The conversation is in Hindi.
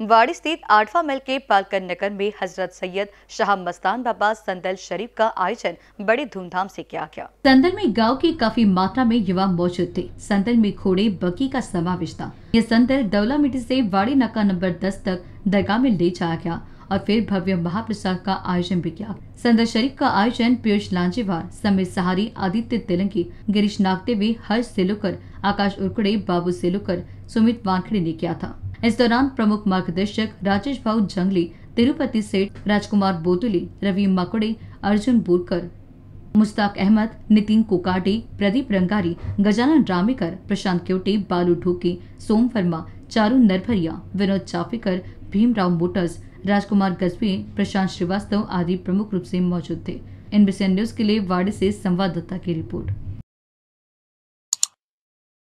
वाड़ी स्थित आठवा मिल के पालकर नगर में हजरत सैयद शाह मस्तान बाबा संदल शरीफ का आयोजन बड़ी धूमधाम से किया गया संदल में गांव की काफी मात्रा में युवा मौजूद थे संदल में घोड़े बकी का समावेश था ये संदल दौला मिट्टी ऐसी वाड़ी नाका नंबर दस तक दरगाह में ले जाया गया और फिर भव्य महाप्रसाद का आयोजन भी किया संदर शरीफ का आयोजन पीयूष लांजेवार समीर सहारी आदित्य तेलंगी गिरीश नागदेवी हर्ष सेलोकर आकाश उर्कड़े बाबू सेलोकर सुमित वानखेड़े ने किया था इस दौरान प्रमुख मार्गदर्शक राजेश भाऊ जंगली तिरुपति सेठ राजकुमार बोतुली रवि मकोड़े अर्जुन बोरकर मुश्ताक अहमद नितिन कोकाटे प्रदीप रंगारी गजानन रामेकर प्रशांत क्योटे बालू ढोके सोम वर्मा चारू नरभरिया विनोद चाफेकर भीमराव मोटर्स राजकुमार गजबे प्रशांत श्रीवास्तव आदि प्रमुख रूप से मौजूद थे एनबीसी न्यूज के लिए वाड़ी से संवाददाता की रिपोर्ट